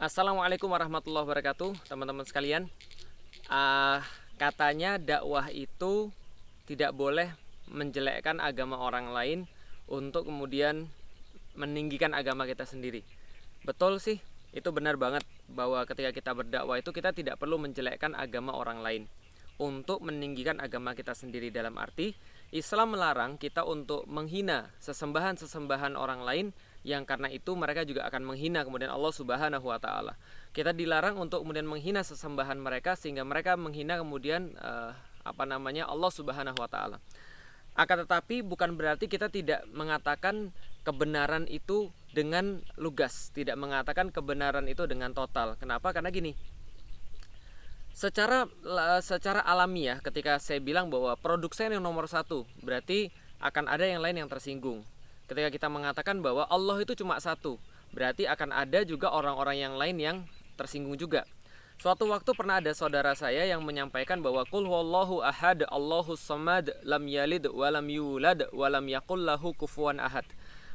Assalamualaikum warahmatullahi wabarakatuh, teman-teman sekalian. Uh, katanya dakwah itu tidak boleh menjelekkan agama orang lain untuk kemudian meninggikan agama kita sendiri. Betul sih, itu benar banget bahwa ketika kita berdakwah itu kita tidak perlu menjelekkan agama orang lain untuk meninggikan agama kita sendiri dalam arti Islam melarang kita untuk menghina sesembahan-sesembahan orang lain yang karena itu mereka juga akan menghina kemudian Allah Subhanahu wa taala. Kita dilarang untuk kemudian menghina sesembahan mereka sehingga mereka menghina kemudian uh, apa namanya Allah Subhanahu wa taala. Akan tetapi bukan berarti kita tidak mengatakan kebenaran itu dengan lugas, tidak mengatakan kebenaran itu dengan total. Kenapa? Karena gini. Secara eh, secara alamiah ya, ketika saya bilang bahwa produk yang nomor satu, berarti akan ada yang lain yang tersinggung Ketika kita mengatakan bahwa Allah itu cuma satu, berarti akan ada juga orang-orang yang lain yang tersinggung juga. Suatu waktu pernah ada saudara saya yang menyampaikan bahwa Qul huwallahu ahad, Allahu samad, lam yalid walam yulad walam yakullahu kufuan ahad.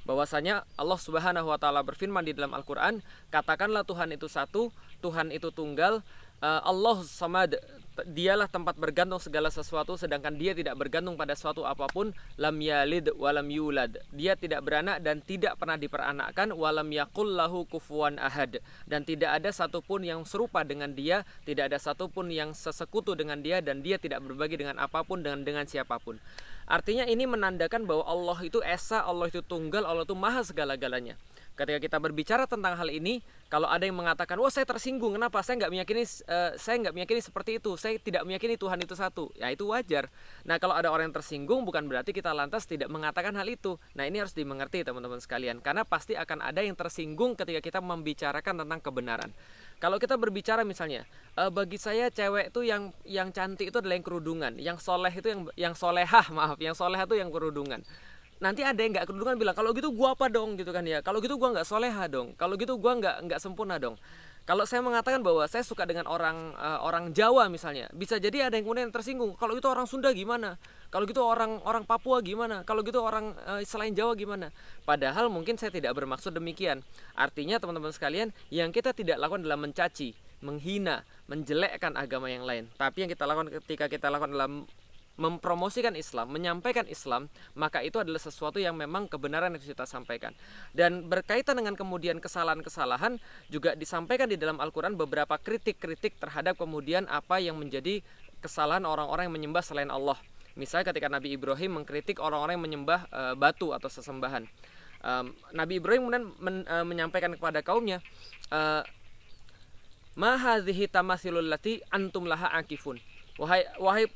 Bahwasanya Allah Subhanahu wa taala berfirman di dalam Al-Qur'an, katakanlah Tuhan itu satu, Tuhan itu tunggal, eh, Allah samad, dialah tempat bergantung segala sesuatu sedangkan dia tidak bergantung pada suatu apapun lam yalid walam yulad dia tidak beranak dan tidak pernah diperanakkan walam yakul lahu kufuan ahad dan tidak ada satupun yang serupa dengan dia tidak ada satupun yang sesekutu dengan dia dan dia tidak berbagi dengan apapun dengan dengan siapapun artinya ini menandakan bahwa Allah itu esa Allah itu tunggal Allah itu maha segala-galanya ketika kita berbicara tentang hal ini kalau ada yang mengatakan wah saya tersinggung kenapa saya nggak meyakini uh, saya nggak meyakini seperti itu saya tidak meyakini Tuhan itu satu ya itu wajar nah kalau ada orang yang tersinggung bukan berarti kita lantas tidak mengatakan hal itu nah ini harus dimengerti teman-teman sekalian karena pasti akan ada yang tersinggung ketika kita membicarakan tentang kebenaran kalau kita berbicara misalnya uh, bagi saya cewek itu yang yang cantik itu adalah yang kerudungan yang soleh itu yang yang solehah maaf yang soleh itu yang kerudungan nanti ada yang nggak kedudukan bilang kalau gitu gua apa dong gitu kan ya kalau gitu gua nggak soleha dong kalau gitu gua nggak nggak sempurna dong kalau saya mengatakan bahwa saya suka dengan orang uh, orang Jawa misalnya bisa jadi ada yang kemudian tersinggung kalau itu orang Sunda gimana kalau gitu orang orang Papua gimana kalau gitu orang uh, selain Jawa gimana padahal mungkin saya tidak bermaksud demikian artinya teman-teman sekalian yang kita tidak lakukan adalah mencaci menghina menjelekkan agama yang lain tapi yang kita lakukan ketika kita lakukan dalam mempromosikan Islam, menyampaikan Islam, maka itu adalah sesuatu yang memang kebenaran yang kita sampaikan. Dan berkaitan dengan kemudian kesalahan-kesalahan juga disampaikan di dalam Al-Qur'an beberapa kritik-kritik terhadap kemudian apa yang menjadi kesalahan orang-orang yang menyembah selain Allah. Misalnya ketika Nabi Ibrahim mengkritik orang-orang yang menyembah eh, batu atau sesembahan. Nabi Ibrahim kemudian men, eh, menyampaikan kepada kaumnya e, Ma hadhihi tamathilul lati antum laha akifun. Wahai wahai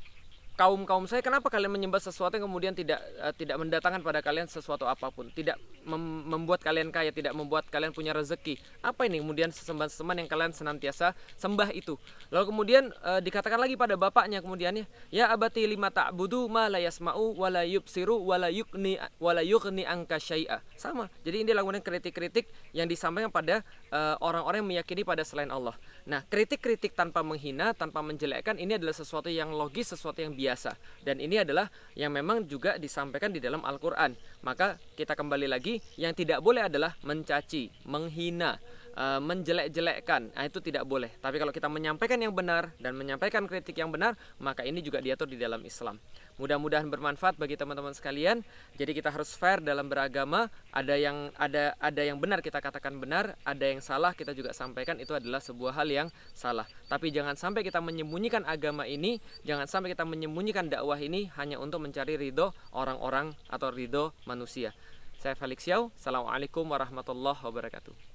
kaum kaum saya kenapa kalian menyembah sesuatu yang kemudian tidak uh, tidak mendatangkan pada kalian sesuatu apapun tidak mem membuat kalian kaya, tidak membuat kalian punya rezeki. Apa ini kemudian sesembahan-sesembahan yang kalian senantiasa sembah itu. Lalu kemudian e, dikatakan lagi pada bapaknya kemudiannya, ya abati lima ta'budu ma la yasma'u wa la yubsiru wa la yukni wa la yukni angka syai'a. Sama. Jadi ini lakukan kritik-kritik yang disampaikan pada eh, orang-orang e, yang meyakini pada selain Allah. Nah, kritik-kritik tanpa menghina, tanpa menjelekkan ini adalah sesuatu yang logis, sesuatu yang biasa. Dan ini adalah yang memang juga disampaikan di dalam Al-Qur'an. Maka kita kembali lagi lagi yang tidak boleh adalah mencaci, menghina, eh, menjelek-jelekkan. Nah, itu tidak boleh. Tapi kalau kita menyampaikan yang benar dan menyampaikan kritik yang benar, maka ini juga diatur di dalam Islam. Mudah-mudahan bermanfaat bagi teman-teman sekalian. Jadi kita harus fair dalam beragama. Ada yang ada ada yang benar kita katakan benar, ada yang salah kita juga sampaikan itu adalah sebuah hal yang salah. Tapi jangan sampai kita menyembunyikan agama ini, jangan sampai kita menyembunyikan dakwah ini hanya untuk mencari ridho orang-orang atau ridho manusia. Saya Felix Yau, Assalamualaikum warahmatullahi wabarakatuh.